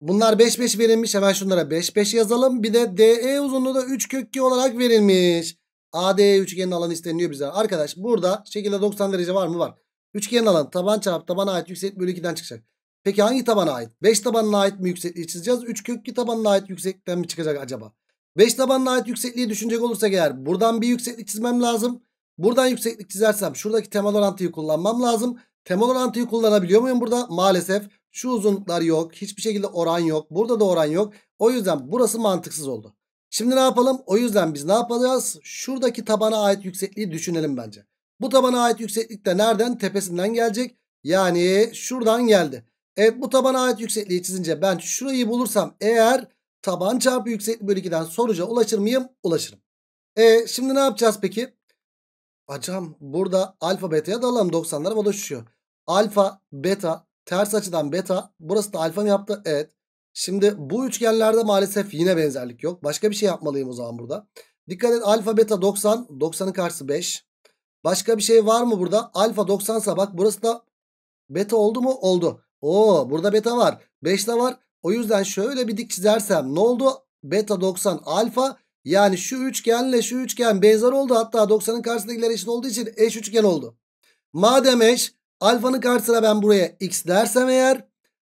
Bunlar 5 5 verilmiş. Hemen şunlara 5 5 yazalım. Bir de DE uzunluğu da 3 kök 2 olarak verilmiş. ADE üçgenin alanı isteniyor bize. Arkadaş burada şekilde 90 derece var mı? Var. Üçgenin alanı taban çarpı tabana ait yükseklik bölü 2'den çıkacak. Peki hangi tabana ait? 5 tabanına ait mi yüksekliği çizeceğiz? 3 kök 2 tabanına ait yükseklikten mi çıkacak acaba? 5 tabanına ait yüksekliği düşünecek olursak eğer buradan bir yükseklik çizmem lazım. Buradan yükseklik çizersem şuradaki temel orantıyı kullanmam lazım. Temel orantıyı kullanabiliyor muyum burada? Maalesef şu uzunluklar yok. Hiçbir şekilde oran yok. Burada da oran yok. O yüzden burası mantıksız oldu. Şimdi ne yapalım? O yüzden biz ne yapacağız? Şuradaki tabana ait yüksekliği düşünelim bence. Bu tabana ait yükseklik de nereden? Tepesinden gelecek. Yani şuradan geldi. Evet bu tabana ait yüksekliği çizince ben şurayı bulursam eğer taban çarpı yükseklik bölü 2'den sonuca ulaşır mıyım? Ulaşırım. E şimdi ne yapacağız peki? Hocam burada alfa beta'ya dalalım 90'lara o Alfa beta ters açıdan beta burası da alfa mı yaptı? Evet. Şimdi bu üçgenlerde maalesef yine benzerlik yok. Başka bir şey yapmalıyım o zaman burada. Dikkat et alfa beta 90. 90'ın karşısı 5. Başka bir şey var mı burada? Alfa 90 sa bak burası da beta oldu mu? Oldu. Oo burada beta var. 5 de var. O yüzden şöyle bir dik çizersem ne oldu? Beta 90 alfa. Yani şu üçgenle şu üçgen benzer oldu. Hatta 90'ın karşısındakiler eşit olduğu için eş üçgen oldu. Madem eş alfanın karşısına ben buraya x dersem eğer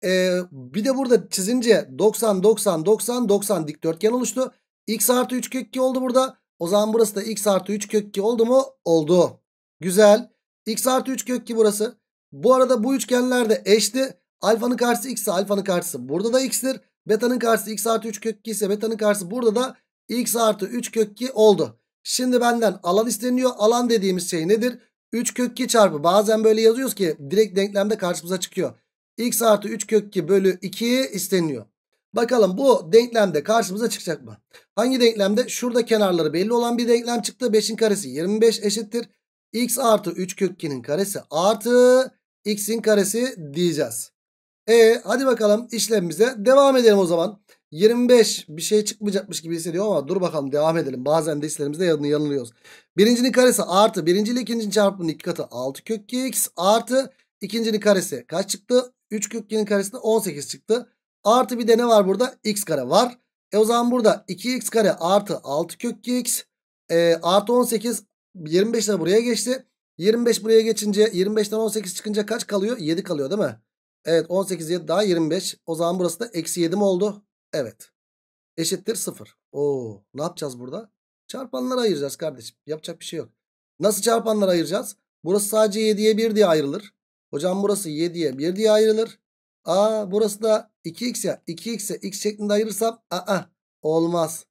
e, bir de burada çizince 90 90 90 90 dikdörtgen oluştu. x artı 3 kök 2 oldu burada. O zaman burası da x artı 3 kök 2 oldu mu? Oldu. Güzel. x artı 3 kök 2 burası. Bu arada bu üçgenler de eşti. Alfanın karşısı x ise alfanın karşısı burada da x'tir. Beta'nın karşısı x artı 3 kök 2 ise beta'nın karşısı burada da x artı 3 kök 2 oldu. Şimdi benden alan isteniyor. Alan dediğimiz şey nedir? 3 kök 2 çarpı bazen böyle yazıyoruz ki direkt denklemde karşımıza çıkıyor. x artı 3 kök 2 bölü 2 isteniyor. Bakalım bu denklemde karşımıza çıkacak mı? Hangi denklemde? Şurada kenarları belli olan bir denklem çıktı. 5'in karesi 25 eşittir. x artı 3 kök 2'nin karesi artı x'in karesi diyeceğiz. E hadi bakalım işlemimize devam edelim o zaman. 25 bir şey çıkmayacakmış gibi hissediyor ama dur bakalım devam edelim. Bazen de hislerimizde yanılıyoruz. Birincinin karesi artı birinci ile ikincinin çarpımının iki katı 6 kök x artı ikincinin karesi kaç çıktı? 3 kök 2'nin karesi de 18 çıktı. Artı bir de ne var burada? x kare var. E o zaman burada 2x kare artı 6 kök x e, artı 18 25 de buraya geçti. 25 buraya geçince 25'ten 18 çıkınca kaç kalıyor? 7 kalıyor değil mi? Evet 18 7 daha 25. O zaman burası da eksi 7 mi oldu? Evet. Eşittir 0. Oo, ne yapacağız burada? Çarpanlara ayıracağız kardeşim. Yapacak bir şey yok. Nasıl çarpanlara ayıracağız? Burası sadece 7'ye 1 diye ayrılır. Hocam burası 7'ye 1 diye ayrılır. Aa burası da 2x ya. 2x'e x şeklinde ayırırsam aa olmaz.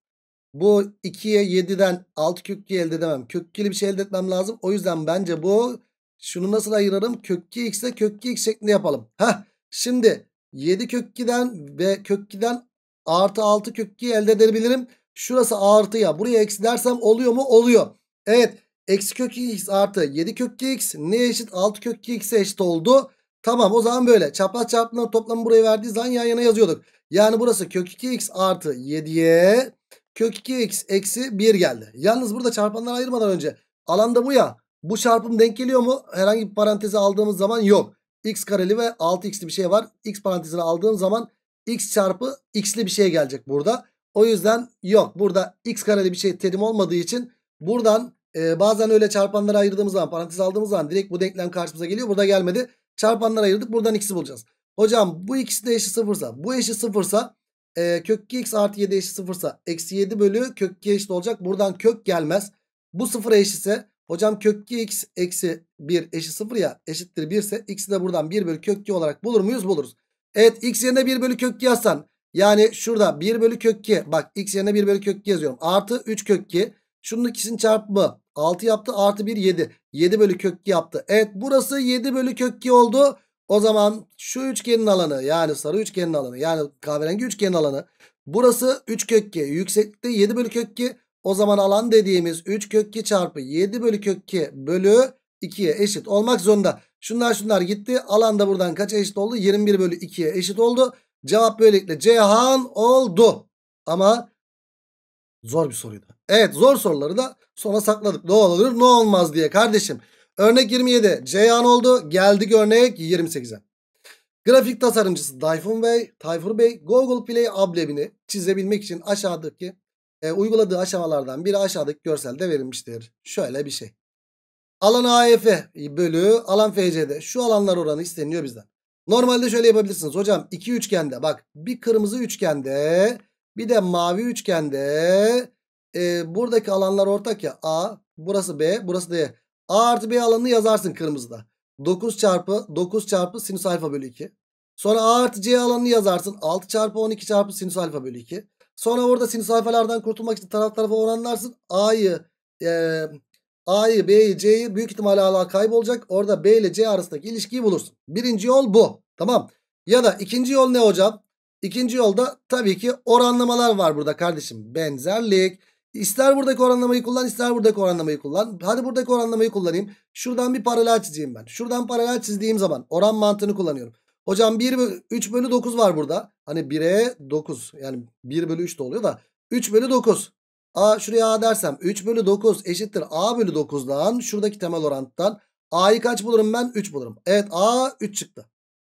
Bu 2'ye 7'den 6 kökü elde edemem. Köküyle bir şey elde etmem lazım. O yüzden bence bu şunu nasıl ayırırım? Kök 2x ile kök 2x şeklinde yapalım. Heh. Şimdi 7 kök 2'den ve kök 2'den artı 6 kök 2 elde edebilirim. Şurası artı ya. Buraya eksi dersem oluyor mu? Oluyor. Evet. Eksi kök 2 x artı 7 kök 2 x ne eşit? 6 kök 2x'e eşit oldu. Tamam o zaman böyle. Çapraz çarpımların toplamı buraya verdiği zaman yan yana yazıyorduk. Yani burası kök 2x artı 7'ye kök 2x eksi 1 geldi. Yalnız burada çarpanları ayırmadan önce alanda bu ya. Bu çarpım denk geliyor mu? Herhangi bir parantezi aldığımız zaman yok. X kareli ve 6x'li bir şey var. X parantezini aldığım zaman x çarpı x'li bir şey gelecek burada. O yüzden yok. Burada x kareli bir şey terim olmadığı için buradan e, bazen öyle çarpanları ayırdığımız zaman parantez aldığımız zaman direkt bu denklem karşımıza geliyor. Burada gelmedi. Çarpanlara ayırdık. Buradan x'i bulacağız. Hocam bu ikisi de eşi sıfırsa. Bu eşi sıfırsa e, kök 2x artı 7 eşi sıfırsa eksi 7 bölü kök 2 eşit olacak. Buradan kök gelmez. Bu sıfır eşitse Hocam kök x eksi 1 eşit 0 ya eşittir 1 ise x'i de buradan 1 bölü kök 2 olarak bulur muyuz? Buluruz. Evet x yerine 1 bölü kök 2 yazsan. Yani şurada 1 bölü kök 2. Bak x yerine 1 bölü kök 2 yazıyorum. Artı 3 kök 2. Şunun ikisinin çarpımı 6 yaptı. Artı 1 7. 7 bölü kök 2 yaptı. Evet burası 7 bölü kök 2 oldu. O zaman şu üçgenin alanı yani sarı üçgenin alanı yani kahverengi üçgenin alanı. Burası 3 kök 2. Yükseklikte 7 bölü kök 2. O zaman alan dediğimiz 3 kök 2 çarpı 7 bölü kök 2 bölü 2'ye eşit olmak zorunda. Şunlar şunlar gitti. Alan da buradan kaça eşit oldu? 21 bölü 2'ye eşit oldu. Cevap böylelikle Cihan oldu. Ama zor bir soruydu. Evet zor soruları da sonra sakladık. Ne olur ne olmaz diye kardeşim. Örnek 27 Cihan oldu. Geldik örnek 28'e. Grafik tasarımcısı Tayfun Bey, Tayfur Bey Google Play ablemini çizebilmek için aşağıdaki e, uyguladığı aşamalardan biri aşağıdaki görselde verilmiştir. Şöyle bir şey. Alan AF bölü alan FC'de şu alanlar oranı isteniyor bizden. Normalde şöyle yapabilirsiniz. Hocam iki üçgende bak bir kırmızı üçgende bir de mavi üçgende e, buradaki alanlar ortak ya. A burası B burası D. A artı B alanını yazarsın kırmızıda. 9 çarpı 9 çarpı sinüs alfa bölü 2. Sonra A artı C alanını yazarsın. 6 çarpı 12 çarpı sinüs alfa bölü 2. Sonra orada sinüs alfalardan kurtulmak için taraf tarafa oranlarsın. A'yı e, A'yı, B'yi, C'yi büyük ihtimalle hala kaybolacak. Orada B ile C arasındaki ilişkiyi bulursun. Birinci yol bu. Tamam. Ya da ikinci yol ne hocam? İkinci yolda tabii ki oranlamalar var burada kardeşim. Benzerlik. İster buradaki oranlamayı kullan ister buradaki oranlamayı kullan. Hadi buradaki oranlamayı kullanayım. Şuradan bir paralel çizeyim ben. Şuradan paralel çizdiğim zaman oran mantığını kullanıyorum. Hocam 1 bölü 3 bölü 9 var burada. Hani 1'e 9 yani 1 bölü 3 de oluyor da 3 bölü 9. A şuraya A dersem 3 bölü 9 eşittir A bölü 9'dan şuradaki temel oranttan A'yı kaç bulurum ben? 3 bulurum. Evet A 3 çıktı.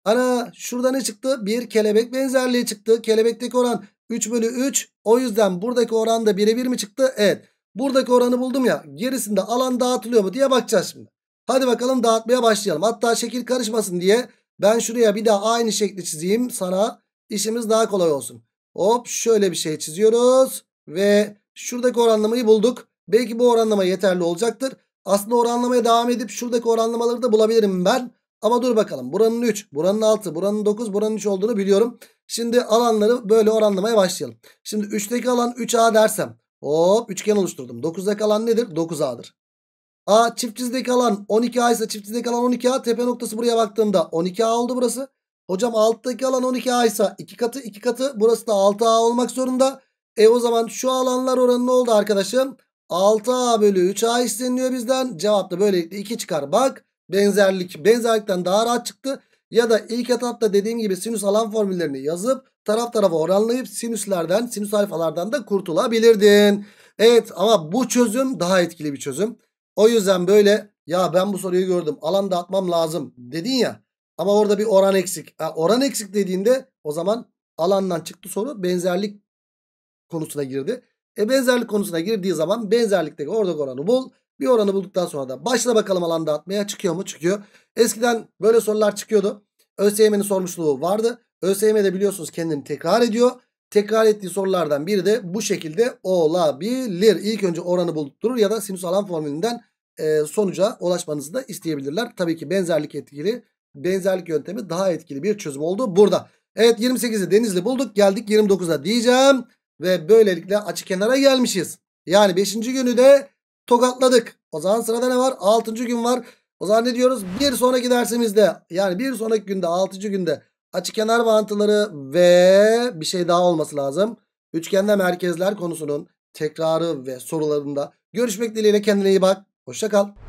Ana şurada ne çıktı? Bir kelebek benzerliği çıktı. Kelebekteki oran 3 bölü 3. O yüzden buradaki oran da 1'e 1 mi çıktı? Evet. Buradaki oranı buldum ya. Gerisinde alan dağıtılıyor mu diye bakacağız şimdi. Hadi bakalım dağıtmaya başlayalım. Hatta şekil karışmasın diye ben şuraya bir daha aynı şekli çizeyim sana işimiz daha kolay olsun. Hop şöyle bir şey çiziyoruz ve şuradaki oranlamayı bulduk. Belki bu oranlama yeterli olacaktır. Aslında oranlamaya devam edip şuradaki oranlamaları da bulabilirim ben. Ama dur bakalım buranın 3, buranın 6, buranın 9, buranın 3 olduğunu biliyorum. Şimdi alanları böyle oranlamaya başlayalım. Şimdi 3'teki alan 3A dersem hop üçgen oluşturdum. 9'daki alan nedir? 9A'dır. A çift çizgideki alan 12A ise çift çizgideki alan 12A. Tepe noktası buraya baktığımda 12A oldu burası. Hocam alttaki alan 12A ise 2 katı 2 katı burası da 6A olmak zorunda. E o zaman şu alanlar oranı ne oldu arkadaşım? 6A bölü 3A isteniliyor bizden. Cevap da böylelikle 2 çıkar. Bak benzerlik benzerlikten daha rahat çıktı. Ya da ilk etapta dediğim gibi sinüs alan formüllerini yazıp taraf tarafa oranlayıp sinüslerden sinüs alfalardan da kurtulabilirdin. Evet ama bu çözüm daha etkili bir çözüm. O yüzden böyle ya ben bu soruyu gördüm alan dağıtmam lazım dedin ya. Ama orada bir oran eksik. Ha, oran eksik dediğinde o zaman alandan çıktı soru benzerlik konusuna girdi. E benzerlik konusuna girdiği zaman benzerlikte oradaki oranı bul. Bir oranı bulduktan sonra da başla bakalım alan dağıtmaya çıkıyor mu? Çıkıyor. Eskiden böyle sorular çıkıyordu. ÖSYM'nin sormuşluğu vardı. ÖSYM'de biliyorsunuz kendini tekrar ediyor tekrar ettiği sorulardan biri de bu şekilde olabilir. İlk önce oranı buldurur ya da sinüs alan formülünden e, sonuca ulaşmanızı da isteyebilirler. Tabii ki benzerlik etkili, benzerlik yöntemi daha etkili bir çözüm oldu burada. Evet 28'i Denizli bulduk. Geldik 29'a diyeceğim. Ve böylelikle açı kenara gelmişiz. Yani 5. günü de tokatladık. O zaman sırada ne var? 6. gün var. O zaman ne diyoruz? Bir sonraki dersimizde yani bir sonraki günde 6. günde Açı kenar bağıntıları ve bir şey daha olması lazım. Üçgende merkezler konusunun tekrarı ve sorularında görüşmek dileğiyle kendine iyi bak. Hoşça kal.